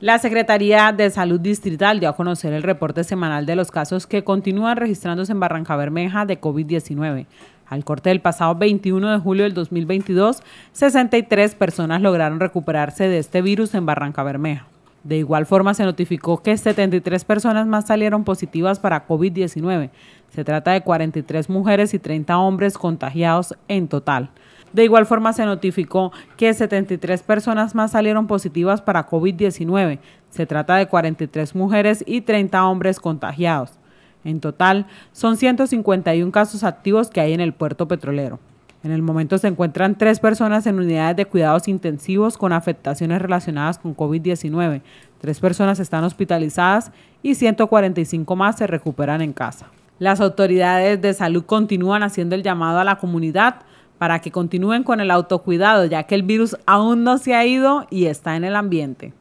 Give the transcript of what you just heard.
La Secretaría de Salud Distrital dio a conocer el reporte semanal de los casos que continúan registrándose en Barranca Bermeja de COVID-19. Al corte del pasado 21 de julio del 2022, 63 personas lograron recuperarse de este virus en Barranca Bermeja. De igual forma, se notificó que 73 personas más salieron positivas para COVID-19. Se trata de 43 mujeres y 30 hombres contagiados en total. De igual forma, se notificó que 73 personas más salieron positivas para COVID-19. Se trata de 43 mujeres y 30 hombres contagiados. En total, son 151 casos activos que hay en el puerto petrolero. En el momento se encuentran tres personas en unidades de cuidados intensivos con afectaciones relacionadas con COVID-19. Tres personas están hospitalizadas y 145 más se recuperan en casa. Las autoridades de salud continúan haciendo el llamado a la comunidad para que continúen con el autocuidado, ya que el virus aún no se ha ido y está en el ambiente.